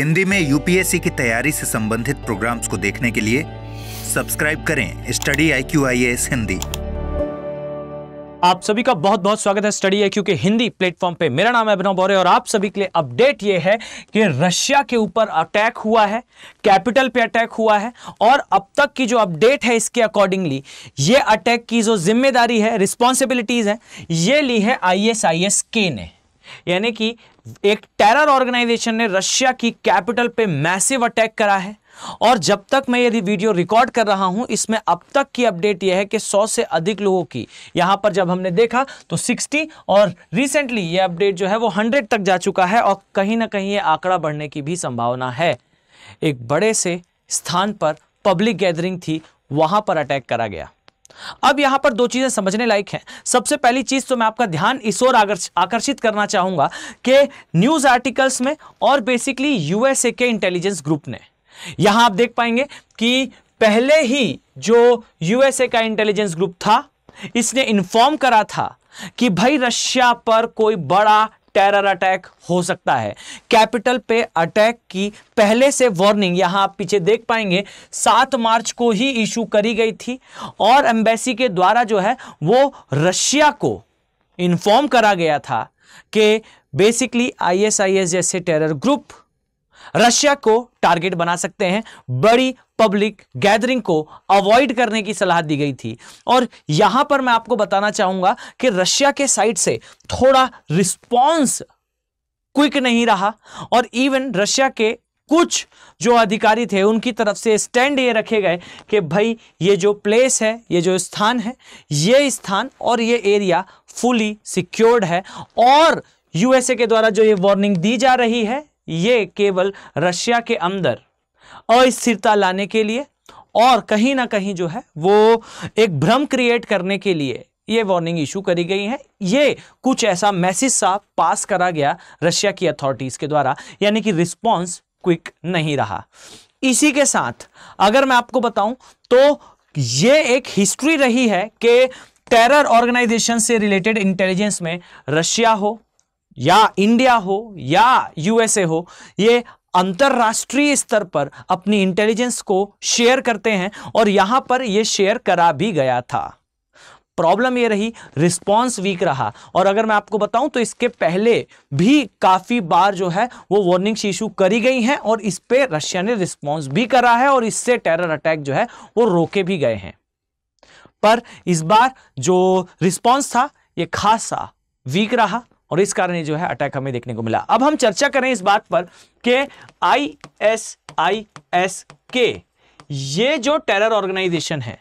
हिंदी में यूपीएससी की तैयारी से संबंधित प्रोग्राम्स को देखने के लिए सब्सक्राइब करें study I Q I S Hindi आप सभी का बहुत बहुत स्वागत है स्टडी है क्योंकि हिंदी प्लेटफॉर्म पे मेरा नाम है अभिनव बौरे और आप सभी के लिए अपडेट ये है कि रशिया के ऊपर अटैक हुआ है कैपिटल पे अटैक हुआ है और अब तक की जो अपडेट है इसके अकॉर्डिंगली ये अटैक की जो जिम्मेदारी है रिस्पॉन्सिबिलिटीज है ये ली है आई एस आई एस के ने यानी कि एक टेरर ऑर्गेनाइजेशन ने रशिया की कैपिटल पे मैसिव अटैक करा है और जब तक मैं यदि वीडियो रिकॉर्ड कर रहा हूं इसमें अब तक की अपडेट यह है कि 100 से अधिक लोगों की यहां पर जब हमने देखा तो 60 और रिसेंटली यह अपडेट जो है वो 100 तक जा चुका है और कहीं ना कहीं यह आंकड़ा बढ़ने की भी संभावना है एक बड़े से स्थान पर पब्लिक गैदरिंग थी वहां पर अटैक करा गया अब यहां पर दो चीजें समझने लायक हैं सबसे पहली चीज तो मैं आपका ध्यान इस ओर आकर्षित करना चाहूंगा कि न्यूज आर्टिकल्स में और बेसिकली यूएसए के इंटेलिजेंस ग्रुप ने यहां आप देख पाएंगे कि पहले ही जो यूएसए का इंटेलिजेंस ग्रुप था इसने इन्फॉर्म करा था कि भाई रशिया पर कोई बड़ा टेरर अटैक हो सकता है कैपिटल पे अटैक की पहले से वार्निंग यहां आप पीछे देख पाएंगे सात मार्च को ही इशू करी गई थी और एम्बेसी के द्वारा जो है वो रशिया को इन्फॉर्म करा गया था कि बेसिकली आईएसआईएस जैसे टेरर ग्रुप रशिया को टारगेट बना सकते हैं बड़ी पब्लिक गैदरिंग को अवॉइड करने की सलाह दी गई थी और यहां पर मैं आपको बताना चाहूंगा कि रशिया के साइड से थोड़ा रिस्पॉन्स क्विक नहीं रहा और इवन रशिया के कुछ जो अधिकारी थे उनकी तरफ से स्टैंड ये रखे गए कि भाई ये जो प्लेस है ये जो स्थान है ये स्थान और ये एरिया फुली सिक्योर्ड है और यूएसए के द्वारा जो ये वार्निंग दी जा रही है ये केवल रशिया के अंदर अस्थिरता लाने के लिए और कहीं ना कहीं जो है वो एक भ्रम क्रिएट करने के लिए ये वार्निंग इशू करी गई है ये कुछ ऐसा मैसेज सा पास करा गया रशिया की अथॉरिटीज़ के द्वारा यानी कि रिस्पॉन्स क्विक नहीं रहा इसी के साथ अगर मैं आपको बताऊं तो ये एक हिस्ट्री रही है कि टेरर ऑर्गेनाइजेशन से रिलेटेड इंटेलिजेंस में रशिया हो या इंडिया हो या यूएसए हो ये अंतर्राष्ट्रीय स्तर पर अपनी इंटेलिजेंस को शेयर करते हैं और यहां पर यह शेयर करा भी गया था प्रॉब्लम ये रही रिस्पॉन्स वीक रहा और अगर मैं आपको बताऊं तो इसके पहले भी काफ़ी बार जो है वो वार्निंग इशू करी गई हैं और इस पर रशिया ने रिस्पॉन्स भी करा है और इससे टेरर अटैक जो है वो रोके भी गए हैं पर इस बार जो रिस्पॉन्स था ये खासा वीक रहा और इस कारण जो है अटैक हमें देखने को मिला अब हम चर्चा करें इस बात पर कि आई एस आई एस के ये जो टेरर ऑर्गेनाइजेशन है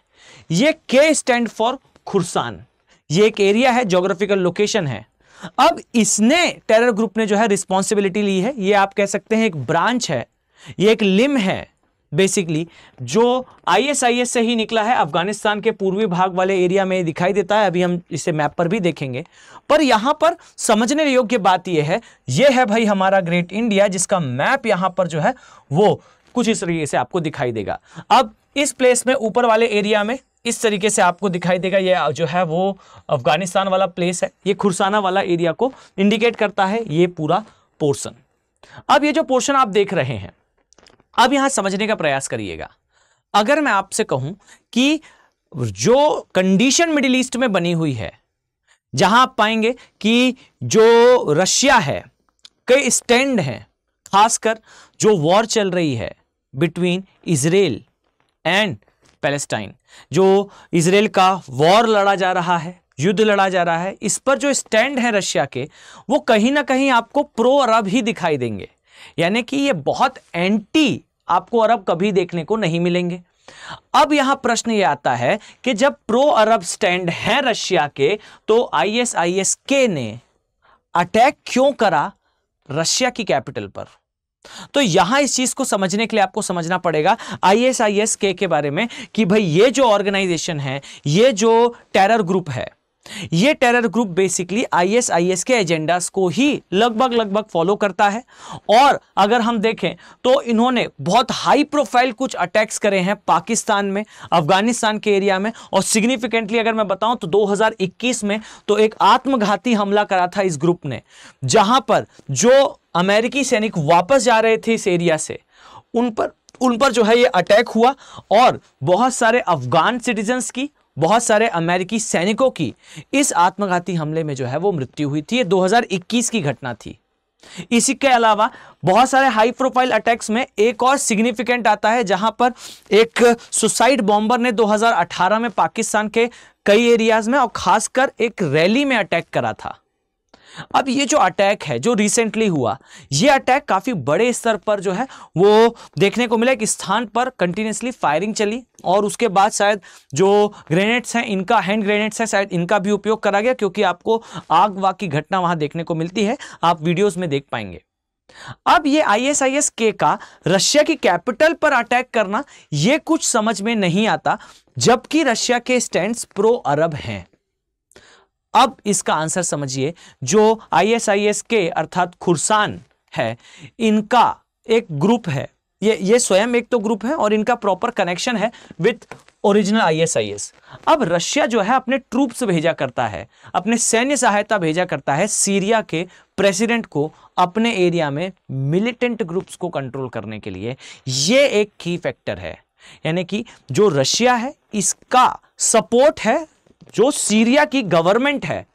ये के स्टैंड फॉर खुरसान ये एक एरिया है जोग्राफिकल लोकेशन है अब इसने टेरर ग्रुप ने जो है रिस्पॉन्सिबिलिटी ली है ये आप कह सकते हैं एक ब्रांच है ये एक लिम है बेसिकली जो आईएसआईएस से ही निकला है अफगानिस्तान के पूर्वी भाग वाले एरिया में दिखाई देता है अभी हम इसे मैप पर भी देखेंगे पर यहाँ पर समझने योग्य बात यह है ये है भाई हमारा ग्रेट इंडिया जिसका मैप यहाँ पर जो है वो कुछ इस तरीके से आपको दिखाई देगा अब इस प्लेस में ऊपर वाले एरिया में इस तरीके से आपको दिखाई देगा ये जो है वो अफगानिस्तान वाला प्लेस है ये खुरसाना वाला एरिया को इंडिकेट करता है ये पूरा पोर्सन अब ये जो पोर्शन आप देख रहे हैं अब यहां समझने का प्रयास करिएगा अगर मैं आपसे कहूं कि जो कंडीशन मिडिल ईस्ट में बनी हुई है जहां आप पाएंगे कि जो रशिया है कई स्टैंड हैं खासकर जो वॉर चल रही है बिटवीन इसराइल एंड पैलेस्टाइन जो इसराइल का वॉर लड़ा जा रहा है युद्ध लड़ा जा रहा है इस पर जो स्टैंड है रशिया के वो कहीं ना कहीं आपको प्रो अरब ही दिखाई देंगे यानी कि ये बहुत एंटी आपको अरब कभी देखने को नहीं मिलेंगे अब यहां प्रश्न यह आता है कि जब प्रो अरब स्टैंड है रशिया के तो एस के ने अटैक क्यों करा रशिया की कैपिटल पर तो यहां इस चीज को समझने के लिए आपको समझना पड़ेगा आईएसआईएस के बारे में कि भाई ये जो ऑर्गेनाइजेशन है ये जो टेरर ग्रुप है ये टेरर ग्रुप बेसिकली आईएसआईएस के एजेंडास को ही लगभग लगभग फॉलो करता है और अगर हम देखें तो इन्होंने बहुत हाई प्रोफाइल कुछ अटैक्स करे हैं पाकिस्तान में अफगानिस्तान के एरिया में और सिग्निफिकेंटली अगर मैं बताऊं तो 2021 में तो एक आत्मघाती हमला करा था इस ग्रुप ने जहां पर जो अमेरिकी सैनिक वापस जा रहे थे इस एरिया से उन पर उन पर जो है ये अटैक हुआ और बहुत सारे अफगान सिटीजन्स की बहुत सारे अमेरिकी सैनिकों की इस आत्मघाती हमले में जो है वो मृत्यु हुई थी ये 2021 की घटना थी इसी के अलावा बहुत सारे हाई प्रोफाइल अटैक्स में एक और सिग्निफिकेंट आता है जहां पर एक सुसाइड बॉम्बर ने 2018 में पाकिस्तान के कई एरियाज में और खासकर एक रैली में अटैक करा था अब ये जो अटैक है जो रिसेंटली हुआ ये अटैक काफ़ी बड़े स्तर पर जो है वो देखने को मिला एक स्थान पर कंटिन्यूसली फायरिंग चली और उसके बाद शायद जो ग्रेनेड्स हैं इनका हैंड ग्रेनेड्स है शायद इनका भी उपयोग करा गया क्योंकि आपको आग वाग की घटना वहां देखने को मिलती है आप वीडियोज़ में देख पाएंगे अब ये आईएसआईएस के का रशिया की कैपिटल पर अटैक करना यह कुछ समझ में नहीं आता जबकि रशिया के स्टैंड्स प्रो अरब हैं अब इसका आंसर समझिए जो आईएसआईएस के अर्थात खुरसान है इनका एक ग्रुप है ये ये स्वयं एक तो ग्रुप है और इनका प्रॉपर कनेक्शन है विथ ओरिजिनल आईएसआईएस अब रशिया जो है अपने ट्रूप्स भेजा करता है अपने सैन्य सहायता भेजा करता है सीरिया के प्रेसिडेंट को अपने एरिया में मिलिटेंट ग्रुप्स को कंट्रोल करने के लिए ये एक की फैक्टर है यानी कि जो रशिया है इसका सपोर्ट है जो सीरिया की गवर्नमेंट है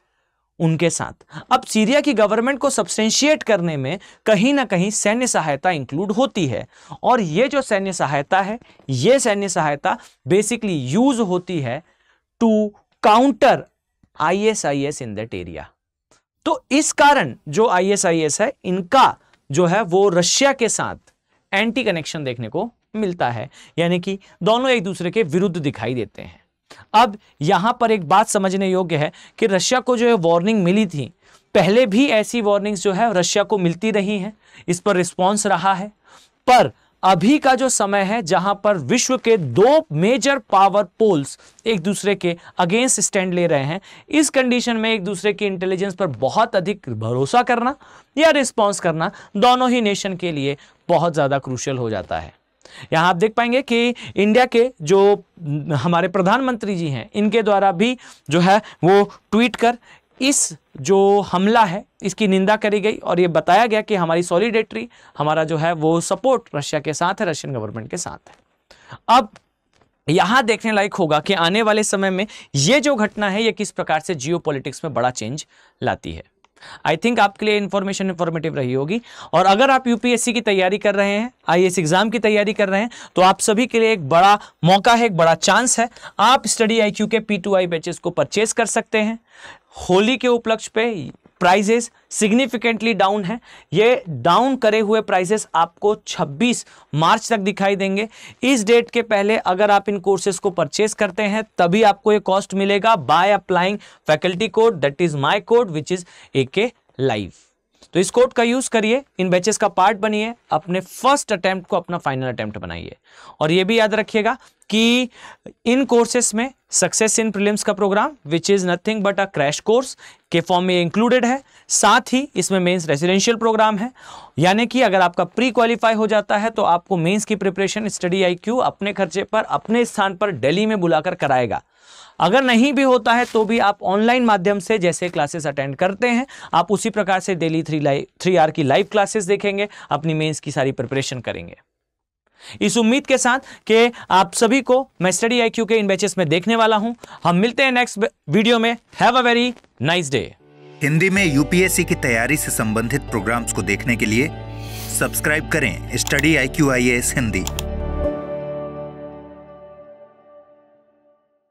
उनके साथ अब सीरिया की गवर्नमेंट को सब्सटेंशिएट करने में कहीं ना कहीं सैन्य सहायता इंक्लूड होती है और ये जो सैन्य सहायता है ये सैन्य सहायता बेसिकली यूज होती है to counter ISIS in that area तो इस कारण जो आईएसआईएस है इनका जो है वो रशिया के साथ एंटी कनेक्शन देखने को मिलता है यानी कि दोनों एक दूसरे के विरुद्ध दिखाई देते हैं अब यहाँ पर एक बात समझने योग्य है कि रशिया को जो है वार्निंग मिली थी पहले भी ऐसी वार्निंग्स जो है रशिया को मिलती रही हैं इस पर रिस्पॉन्स रहा है पर अभी का जो समय है जहां पर विश्व के दो मेजर पावर पोल्स एक दूसरे के अगेंस्ट स्टैंड ले रहे हैं इस कंडीशन में एक दूसरे की इंटेलिजेंस पर बहुत अधिक भरोसा करना या रिस्पॉन्स करना दोनों ही नेशन के लिए बहुत ज़्यादा क्रूशल हो जाता है यहाँ आप देख पाएंगे कि इंडिया के जो हमारे प्रधानमंत्री जी हैं इनके द्वारा भी जो है वो ट्वीट कर इस जो हमला है इसकी निंदा करी गई और ये बताया गया कि हमारी सॉलिडेटरी हमारा जो है वो सपोर्ट रशिया के साथ है रशियन गवर्नमेंट के साथ है अब यहाँ देखने लायक होगा कि आने वाले समय में ये जो घटना है ये किस प्रकार से जियो में बड़ा चेंज लाती है आई थिंक आपके लिए इन्फॉर्मेशन इन्फॉर्मेटिव रही होगी और अगर आप यूपीएससी की तैयारी कर रहे हैं आई एग्जाम की तैयारी कर रहे हैं तो आप सभी के लिए एक बड़ा मौका है एक बड़ा चांस है आप study I K P two batches को परचेज कर सकते हैं होली के उपलक्ष्य पे प्राइजेस सिग्निफिकेंटली डाउन है ये डाउन करे हुए प्राइसेस आपको 26 मार्च तक दिखाई देंगे इस डेट के पहले अगर आप इन कोर्सेज को परचेस करते हैं तभी आपको ये कॉस्ट मिलेगा by applying faculty code that is my code which is A K life तो इस कोड का यूज करिए इन बैचेस का पार्ट बनिए अपने फर्स्ट अटेम्प्ट को अपना फाइनल अटेम्प्ट बनाइए और ये भी याद रखिएगा कि इन कोर्सेस में सक्सेस इन प्रीलिम्स का program which is nothing but a crash course के फॉर्म में इंक्लूडेड है साथ ही इसमें मेंस रेजिडेंशियल प्रोग्राम है यानी कि अगर आपका प्री क्वालिफाई हो जाता है तो आपको मेंस की प्रिपरेशन स्टडी आईक्यू अपने खर्चे पर अपने स्थान पर दिल्ली में बुलाकर कराएगा अगर नहीं भी होता है तो भी आप ऑनलाइन माध्यम से जैसे क्लासेस अटेंड करते हैं आप उसी प्रकार से daily three live three hour की लाइव क्लासेस देखेंगे अपनी मेंस की सारी प्रिपरेशन करेंगे इस उम्मीद के साथ कि आप सभी को मैं स्टडी आई के इन बैचेस में देखने वाला हूं हम मिलते हैं नेक्स्ट वीडियो में have a very nice day Hindi में यूपीएससी की तैयारी से संबंधित प्रोग्राम्स को देखने के लिए सब्सक्राइब करें study I Q I S Hindi